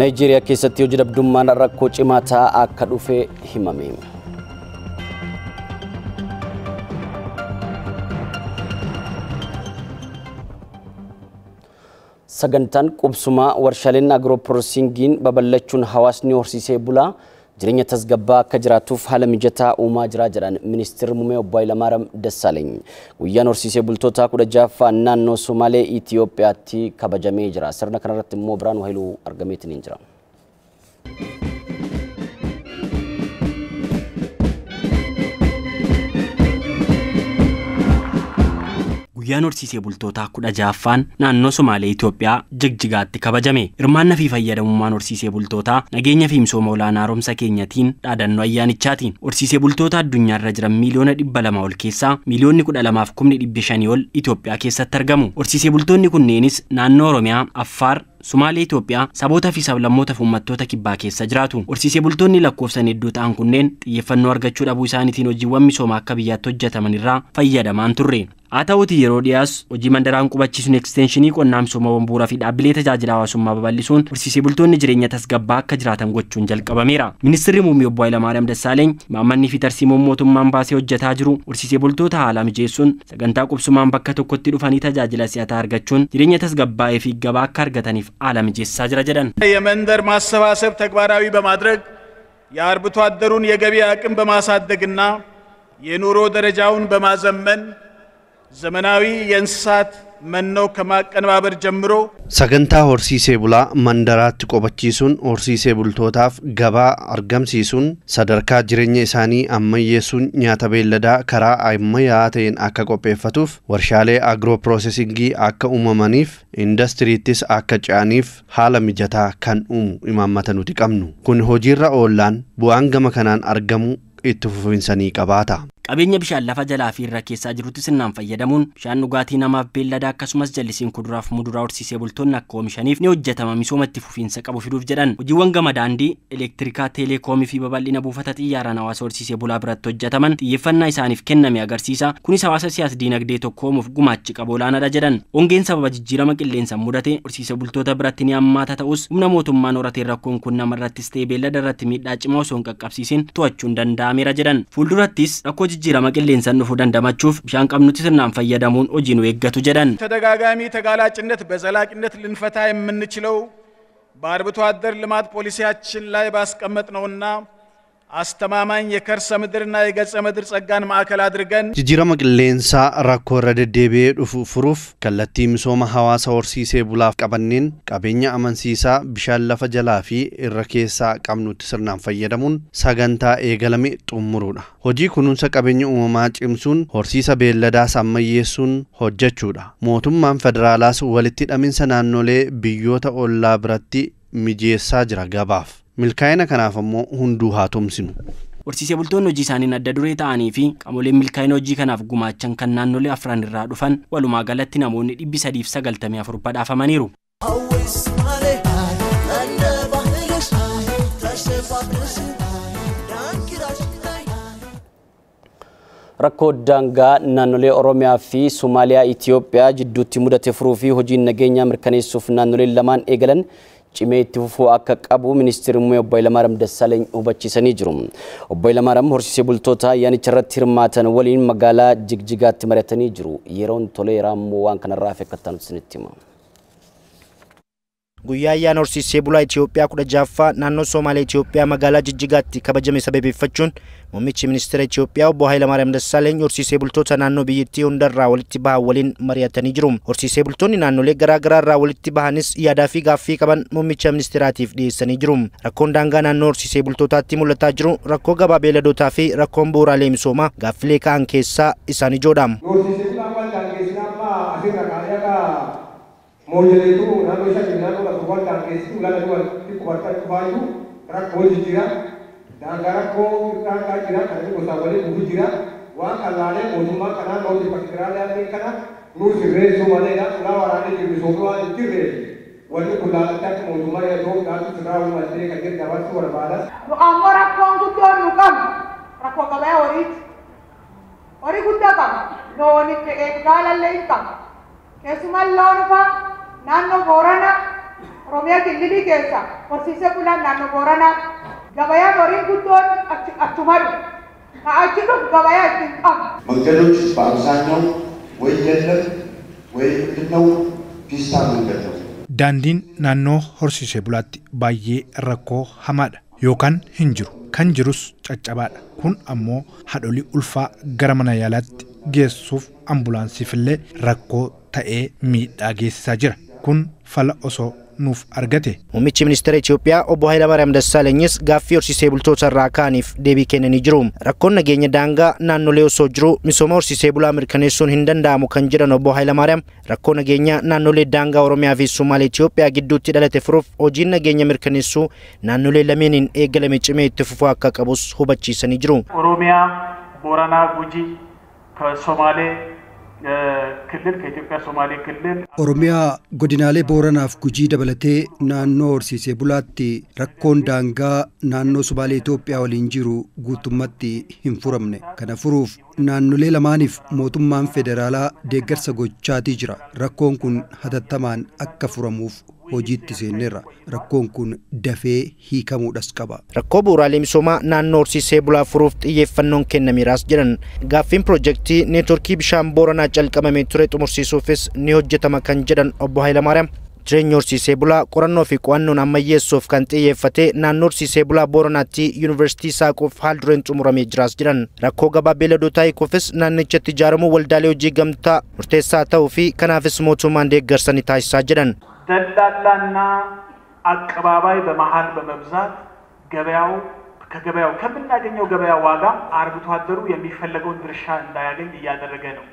Naayijeeriyaa keessatti hojii dhabdummaan rakkoo cimaa ta'a akka dhufe himame. Sagantaan qubsumaa warshaaleen agiroo baballachuun babal'achuun hawaasni horsiisee bulaa. jireenya tasgabbaa akka jiraatuuf haala mijataa uumaa jiraa jedhan ministeerri muummee obbo Hayilamaariyaam Dassaaleny. Guyyaan horsiisee bultoota kudha ja'affaan naannoo Sumaalee Itoophiyaatti kabajamee jira. Sirna kanarratti immoo Biraanuu Hayiluu argameetiin hin jira. guyyaan horsiisee bultootaa kudha jaaffaan naannoo Somaalee Itoophiyaa jigjigaatti kabajame. Hirmaannaa fi fayyadamummaan horsiisee bultootaa nageenya fi misooma olaanaa haaromsa keenyatiin dhaadannoo ayyaanichaatiin. Horsiisee bultoota addunyaa irra jiran miiliyoona dhibba lama ol keessaa miiliyoonni kudha lamaaf kumni dhibbi shanii ol Itoophiyaa keessatti argamu. Horsiisee bultoonni kunneenis naannoo Oromiyaa, Affaar, Sumaalee Itoophiyaa saboota fi sablammootaaf uummattoota kibbaa keessa jiraatu. Horsiisee bultoonni lakkoofsan hedduu ta'an kunneen xiyyeeffannoo argachuu dhabuu isaaniitiin hojiiwwan misooma akka biyyaatti hojjetaman irraa fayyadamaan turre. Haa ta'uti yeroo dhiyaas hojii mandaraan qubachisuun ekstenshinii qonnaa misoomaawwan bu'uuraa fi dhaabbilee tajaajila hawaasummaa babal'isuun horsiisee bultoonni jireenya tasgabbaa akka jiraatan gochuun jalqabameera. Ministeerri muummee obbo Hayilamaariyaam Dassaaleny maammannii fi tarsiimoon mootummaan baasee hojjetaa jiru horsiisee bultoota haala mijeessuun sagantaa qubsumaan bakka tokkotti dhufanii tajaajila si'ataa argachuun jireenya tasgabbaa'ee gabaa akka አለም ጄሳ ጀደን የመንደር ማሰባሰብ ተግባራዊ በማድረግ የአርብቶ አደሩን የገቢ አቅም በማሳደግና የኑሮ ደረጃውን በማዘመን ዘመናዊ የእንስሳት Sagantaa horsiisee bulaa mandaraatti qobachiisuun horsiisee bultootaaf gabaa argamsiisuun sadarkaa jireenya isaanii ammayyeessuun nyaata beelladaa karaa ammayyaa'aa ta'een akka qopheeffatuuf warshaalee agiroopiroosesingii akka uumamaniif indastiriittis akka caa'aniif haala mijataa kan uumu imaammata nuti qabnu kun hojiirra oollaan bu'aan gama kanaan argamu itti fufinsanii qabaata. Qabeenya bishaan lafa jalaa fi irra keessaa jirutti sinnaan fayyadamuun bishaan dhugaatii namaaf beellada akkasumas jallisiin kuduraaf muduraa horsiisee bultoonni akka oomishaniif ni hojjetama misoomatti fufiinsa qabu fiduuf jedhan hojiiwwan gama daandii elektirikaa teeleekoomii fi babal'ina buufata xiyyaaraan hawaasa horsiisee bulaa biratti hojjetaman xiyyeeffannaa isaaniif kenname agarsiisa kunis hawaasa siyaas diinagdee tokko oomuuf gumaachi qabu olaanaadha jedhan ongeen sababa jijjiirama qilleensa mudate horsiisee bultoota biratti ni hammaata ta'us humna mootummaan horatee rakkoon kun namarrattis ta'ee beellada irratti miidhaa cimaa osoo hin qaqqabsiisin to'achuun danda'ameera jedhan fuuldurattis rakkoo jijjiirama qilleensaan dhufuu dandamachuuf bishaan qabnu sirnaan fayyadamuun hojii nu eeggatu jedhan። ተደጋጋሚ ተጋላጭነት በዘላቂነት ልንፈታ የምንችለው በአርብቶ አደር ልማት ፖሊሲያችን ላይ ባስቀመጥነውና አስተማማኝ የከርሰ ምድርና የገጸ ምድር ጸጋን ማዕከል qilleensaa rakkoo irra deddeebi'ee dhufu furuuf kallattii misooma hawaasa horsiisee bulaaf qabanneen qabeenya amansiisaa bishaan lafa jalaa fi irra keessaa qabnutti sirnaan fayyadamuun sagantaa eegalame xumuruudha. Hojii kunuunsa qabeenya uumamaa cimsuun horsiisa beelladaas ammayyeessuun hojjechuudha. Mootummaan federaalaas walitti hidhaminsa naannolee biyyoota ollaa biratti mijeessaa jira gabaaf. milkaa'ina kanaaf ammoo hunduu haa tumsinu. Horsiisee bultoonni hojii isaaniin adda duree ta'anii fi qaamoleen milkaa'ina hojii kanaaf gumaachan kan naannolee afran irraa dhufan walumaa galatti namoonni dhibbi sadiif sagaltamii afur badhaafamaniiru. Rakkoo daangaa naannolee Oromiyaa fi sumaaliyaa itiyoophiyaa jidduutti mudate furuu fi hojiin nageenyaa mirkaneessuuf naannoleen lamaan eegalan cimee itti fufuu akka qabu ministeerri muummee obbo Hayilamaariyaam Dassaaleny hubachiisanii jiru. Obbo Hayilamaariyaam horsiisee bultoota ayyaanicha irratti hirmaatan waliin magaalaa Jigjigaatti mari'atanii jiru. Yeroon toleeraa immoo waan kanarraa affeekkataan isinitti hima. Guyyaa ayyaana horsiisee bulaa Itoophiyaa kudha jaaffaa naannoo Soomaalee Itoophiyaa magaalaa Jijjigaatti kabajame sababeeffachuun muummichi ministeera Itoophiyaa obbo Hayilamaariyaam Dassaaleeny horsiisee bultoota naannoo biyyattii hundarraa walitti bahan waliin mari'atanii jiru. Horsiisee bultoonni naannolee garaagaraa irraa walitti bahanis yaadaa fi gaaffii qaban muummicha ministeeraatiif dhiyeessanii jiru. Rakkoon daangaa naannoo horsiisee bultootaatti mul'ataa jiru rakkoo gabaa beeladootaa fi rakkoon bu'uuraalee misoomaa gaaffilee ka'an keessaa isaan ijoodha. Moja itu nalo isha tak kuat nasuwa kesi tu tuan. lana kuat tak kuat kuwaju kerak kau jira Dan kerak kau kara kau jira kara ko sabale buhu jira Wang wa kalane mojuma kana no ti pakira le ate kerana nu sirre semua ni ya kula orang ni so semua ni ti re wani kula ta ko cuma ya do ka tu cerah rumah sira wa te ka jir dawa Lu amor bala no tu kongu to nukam kau bayar orang itu. Orang itu kam no ni cekai ek galal tak? kam kesumal lorfa naannoo Booranaa Oromiyaa Kilibii keessa horsiisee bulaan naannoo Booranaa gabayaa boriin guddoon achumaa dhufu achi dhufu gabayaa ittiin qabu። መንገዶች በአብዛኛው ወይ የለም ወይ ምንድን ነው ፒስታ መንገድ ነው። daandiin naannoo horsiisee bulaatti baay'ee rakkoo hamaa dha yookaan hin jiru kan jirus caccabaadha kun ammoo haadholii ulfaa gara mana yaalaatti geessuuf ambulaansiif illee rakkoo ta'ee miidhaa geessisaa jira. kun fala osoo nuuf argate. Muummichi ministeera Itoophiyaa obbo Hayilamaariyaam Dassaalenyis gaaffii horsiisee bultoota irraa kaaniif deebii kennanii jiru. Rakkoon nageenya daangaa naannolee osoo jiru misooma horsiisee bulaa mirkaneessuun hin danda'amu kan jiran obbo Hayilamaariyaam rakkoo nageenya naannolee daangaa Oromiyaa fi Sumaalee Itoophiyaa gidduutti dhalate furuuf hojiin nageenya mirkaneessuu naannolee lameeniin eegalame cimee itti fufuu akka qabus hubachiisanii jiru. Oromiyaa, Booranaa, Gujii, Somaalee Oromiyaa godinaalee booranaaf gujii dabalatee naannoo horsiisee bulaatti rakkoon daangaa naannoo sumaalee Itoophiyaa waliin jiru guutummaatti hin furamne kana furuuf naannolee lamaaniif mootummaan federaalaa deeggarsa gochaatii jira rakkoon kun hatattamaan akka furamuuf hojiitti seenneerra rakkoon kun dafee hiikamuudhas qaba. Rakkoo bu'uuraalee misoomaa naannoo horsiisee bulaa furuuf xiyyeeffannoon kennameeraas jedhan gaaffiin piroojektii neetworkii bishaan booranaa calqabamee ture xumursiisuufis ni hojjetama kan jedhan obbo Hayilamaariyaam. jireenya horsiisee bulaa qorannoo fi qo'annoon ammayyeessuuf kan xiyyeeffate naannoo horsiisee bulaa booranaatti yuunivarsiitii saaquuf haal dureen xumuramee jiraas jiran rakkoo gabaa beelladoota hiikuufis naannichatti ijaaramuu waldaalee hojii gamtaa murteessaa ta'uu fi kanaafis mootummaan deeggarsa ni taasisaa jedhan ደላላና አቀባባይ በመሀል በመብዛት ገበያው ከገበያው ከምናገኘው ገበያ ዋጋ አርብቶ አደሩ የሚፈለገውን ድርሻ እንዳያገኝ yaa ነው።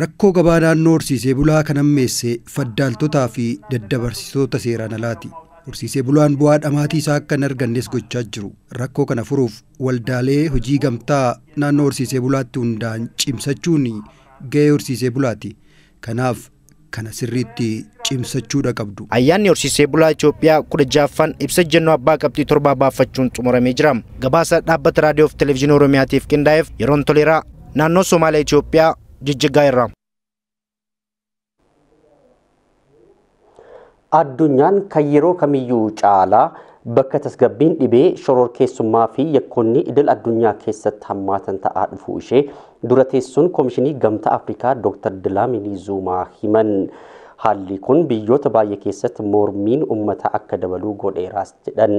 Rakkoo gabaa naannoo horsiisee bulaa kan hammeesse faddaaltotaa fi daddabarsisoota seeraan alaati. Horsiisee bulaan bu'aa dhamaatii isaa akka hin argannes gochaa jiru. Rakkoo kana furuuf waldaalee hojii gamtaa naannoo horsiisee bulaatti hundaan cimsachuun gahee horsiisee bulaati. Kanaaf kana sirriitti cimsachuu dhaqabdu. Ayyaanni horsiisee bulaa Itoophiyaa kudha jaaffaan ibsa jennoo abbaa qabxii torbaa baafachuun xumuramee jira. Gabaasa dhaabbata raadiyoo fi televezyiinii Oromiyaatiif qindaa'eef yeroon toleeraa naannoo Somaaliyaa Itoophiyaa jijjigaa irra. Addunyaan kan yeroo kamiyyuu caalaa bakka tasgabbiin dhibee shoror keessummaa fi yakkoonni idil addunyaa keessatti hammaatan ta'aa dhufuu ishee dura teessoon koomishinii gamtaa Afrikaa Dr. Dilaaminii Zuumaa himan. Haalli kun biyyoota baay'ee keessatti mormiin uummataa akka dabaluu godheeraas jedhan.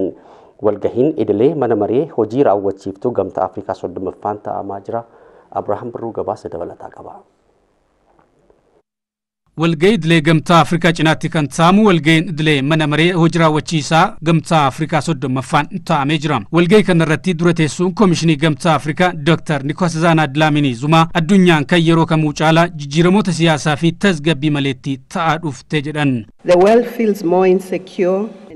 Walgahiin idilee mana maree hojii raawwachiiftuu Gamtaa Afrikaa soddomaffaan ffaan taa'amaa jira. abrahaam Birruu gabaasa dabalataa qaba. walga'ii idilee gamtaa afrikaa cinaatti kan taamu walga'iin idilee mana maree hojiraawwachiisaa raawwachiisaa gamtaa afrikaa soddomaffaan taa'amee jira walga'ii irratti dura teessuun koomishinii gamtaa afrikaa dr nikoos zaanaa dilaamini zumaa addunyaan kan yeroo kamuu caalaa jijjiiramoota siyaasaa fi tasgabbii maleetti taa'aa dhufte jedhan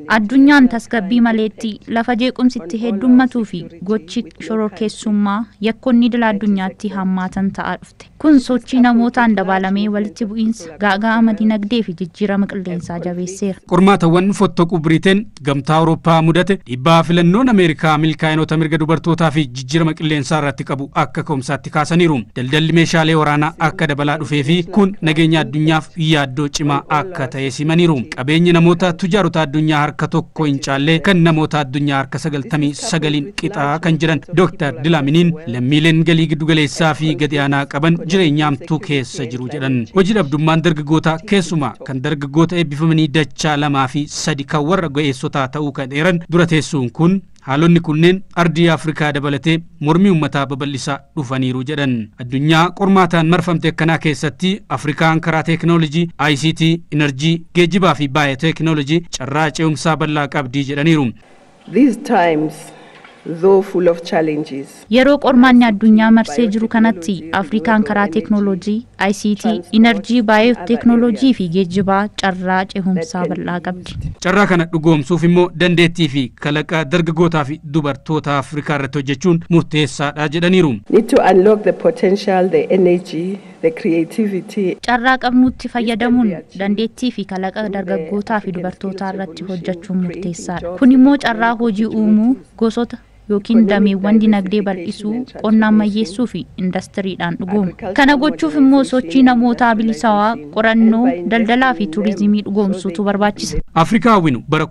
addunyaan tasgabbii maleetti lafa jeequmsitti heddummatuu fi gochi shororkeessummaa yakkoonni dila addunyaatti hammaatan ta'aa dhufte Kun sochii namootaan handabaalamee walitti bu'iinsa gaagaa amadii nagdee fi jijjiirama qilleensaa jabeesseera. Qormaatawwan fottoquu Biriteen gamtaa Awurooppaa mudate dhibbaa filannoon Ameerikaa milkaa'inoota mirga dubartootaa fi jijjiirama qilleensaa irratti qabu akka ka'umsaatti kaasaniiru. Daldalli meeshaalee waraanaa akka dabalaa dhufee fi kun nageenya addunyaaf yaaddoo cimaa akka ta'e simaniiru. Qabeenyi namoota tujaarota addunyaa harka tokko hin caallee kan namoota addunyaa harka sagaltamii sagaliin qixaa kan jiran Dr. Dilaaminiin lammiileen galii giddugaleessaa fi gadi aanaa qaban jireenya keessa jiru jedhan hojii dhabdummaan dargaggoota keessuma kan dargaggoota eebbifamanii dachaa lamaa fi sadi kan warra ga'eessotaa ta'uu kan dheeran dura teessuun kun haalonni kunneen ardii afrikaa dabalatee mormii uummataa babal'isaa dhufaniiru jedhan addunyaa qormaataan marfamte akkanaa keessatti afrikaan karaa teeknoolojii ict enerjii geejjibaa fi baay'ee teeknoolojii carraa ce'umsaa bal'aa qabdii jedhaniiru Yeroo qormaanni addunyaa marsee jiru kanatti Afrikaan karaa teeknooloojii, ICT, inerjii baayoteeknooloojii fi geejjibaa carraa cehumsaa bal'aa qabdi. Carraa kana dhugoomsuuf immoo dandeettii fi kalaqa dargaggootaa fi dubartoota Afrikaa irratti hojjechuun murteessaadha jedhaniiru. Carraa qabnutti fayyadamuun dandeettii fi kalaqa dargaggootaa fi dubartoota irratti hojjechuun murteessaadha. Kun immoo carraa hojii uumuu gosoota yookiin dameewwan dinagdee bal'isuu qonnaan mayyeessuu fi indastiriidhaan dhugooma kana gochuuf immoo sochii namoota bilisaawaa qorannoo daldalaa fi tuurizimii dhugoomsuutu barbaachisa afrikaa winu bara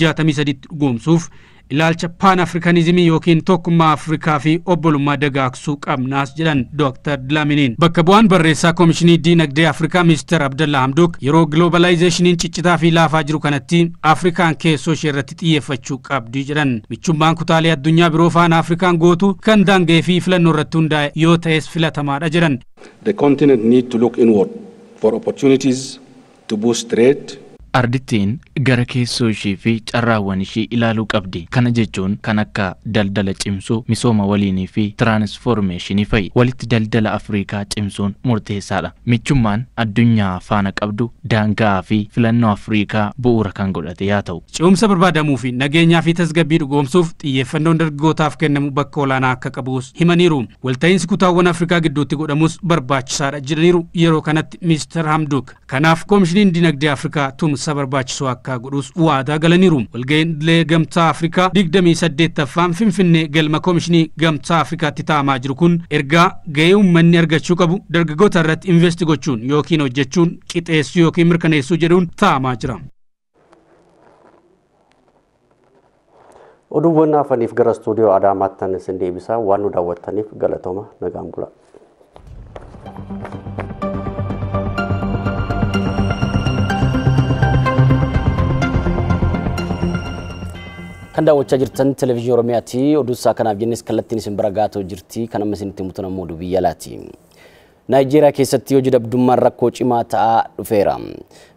tti dhugoomsuuf ilaalcha paan afrikanizimii yookiin tokkummaa afrikaa fi obbolummaa dagaagsuu qabnaas jedhan dooktar dilaaminiin bakka bu'aan barreessaa koomishinii diinagdee afrikaa ministeer abdalla hamduk yeroo giloobalaayzeeshiniin ciccitaa fi laafaa jiru kanatti afrikaan keessoo ishee irratti xiyyeeffachuu qabdi jedhan michummaan kutaalee addunyaa biroo faana afrikaan gootu kan daangee fi filannoo irratti hundaa'e yoo ta'es filatamaadha jedhan. The continent Ardittiin gara keessoo ishee fi carraawwan ishee ilaaluu qabdi. Kana jechuun kan akka daldala cimsuu, misooma waliinii fi tiraansfoormeeshinii fa'i. Walitti daldala Afriikaa cimsuun murteessaadha. Michummaan addunyaa faana qabdu daangaa fi filannoo Afriikaa bu'uura kan godhate yaa ta'u. Cimsa barbaadamuu fi nageenyaa fi tasgabbii dhugoomsuuf xiyyeeffannoon dargaggootaaf kennamu bakka olaanaa akka qabus himaniiru. Walta'iinsi kutaawwan Afriikaa gidduutti godhamus barbaachisaadha jedhaniiru yeroo kanatti Miister Hamduk. Kanaaf Koomishiniin Dinagdee Afrikaa tumsa. gorsa barbaachisoo akka godhuus waadaa galaniiru. Walga'iilee Gamtaa Afrikaa digdamii ffaan Finfinnee galma koomishinii Gamtaa Afrikaatti taa'amaa jiru kun ergaa ga'ee ummanni argachuu qabu dargaggoota irratti investi gochuun yookiin hojjechuun qixeessuu yookiin mirkaneessuu jedhuun taa'amaa jira. Oduuwwan afaniif gara istuudiyoo waan nu daawwattaniif bula. kan daawwachaa jirtan televezyiinii Oromiyaati. Oduusaa kanaaf jennes kallattiin isin bira gaatoo jirti. Kan amma isinitti himutu namoo dubii yalaati. Naayijeeriyaa keessatti hojii dhabdummaan rakkoo cimaa ta'aa dhufeera.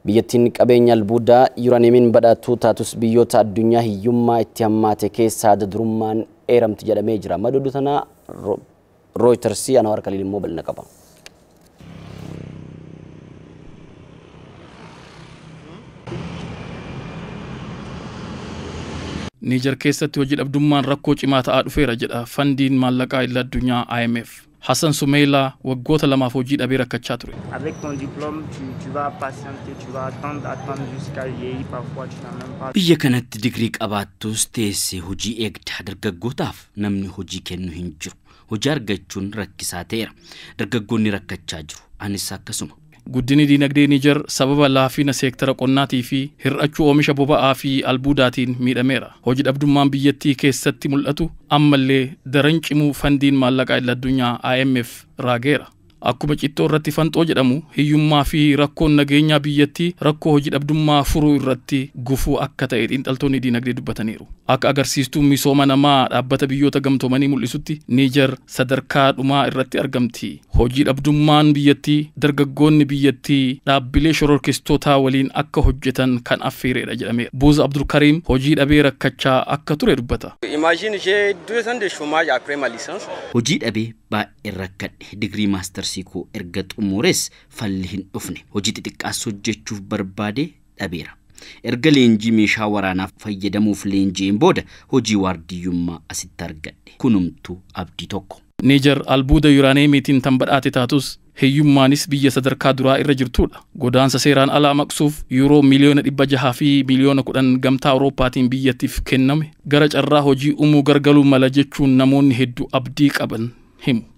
Biyyattiin qabeenya albuudaa yuuraaniimiin badhaatu taatus biyyoota addunyaa hiyyummaa itti hammaate keessaa dadurummaan eeramti jedhamee jira. Madoodu tanaa Rooyitarsii Anwaar Kaliil immoo bal'ina qaba. niijar keessatti hojii dhabdummaan rakkoo cimaa ta'aa dhufeera jedha fandiin maallaqaa illa addunyaa IMF. hasan Sumeila waggoota lamaaf hojii dhabee rakkachaa ture. Biyya kanatti digrii qabaattus teessee hojii eegdaa dargaggootaaf namni hojii kennu hin jiru. Hojii argachuun rakkisaa ta'eera. Dargaggoonni rakkachaa jiru. Anis akkasuma. Guddinni dinagdee nijer sababa laafina seektara qonnaatii fi hir'achuu oomisha boba'aa fi albuudaatiin miidhameera. Hojii dhabdummaan biyyattii keessatti mul'atu ammallee daran cimuu fandiin maallaqaa idil addunyaa IMF raageera. akkuma cittoo irratti fanxoo jedhamu hiyyummaa fi rakkoon nageenyaa biyyattii rakkoo hojii dhabdummaa furuu irratti gufuu akka ta'e xiinxaltoonni dinagdee dubbataniiru. Akka agarsiistuu misooma namaa dhaabbata biyyoota gamtoomanii mul'isutti Niijar sadarkaa dhumaa irratti argamti. Hojii dhabdummaan biyyattii dargaggoonni biyyattii dhaabbilee shororkistootaa waliin akka hojjetan kan affeeredha jedhame. Buuza Abdulkariim hojii dhabee rakkachaa akka ture dubbata. dhirsi koo erga xumurees falli hin dhufne hojii xixiqqaas hojjechuuf barbaade dhabeera. Erga leenjii meeshaa waraanaaf fayyadamuuf leenji'een booda hojii waardiyyummaa asitti argadhe kunumtuu abdii tokko. Niijar albuuda yuuraaniyeemiitiin tan badhaate taatus hiyyummaanis biyya sadarkaa duraa irra jirtudha. Godaansa seeraan alaa maqsuuf yuuroo miliyoona dhibba jahaa fi miliyoona kudhan gamtaa Awurooppaatiin biyyattiif kenname gara carraa hojii uumuu gargaluu mala jechuun namoonni hedduu abdii qaban himu.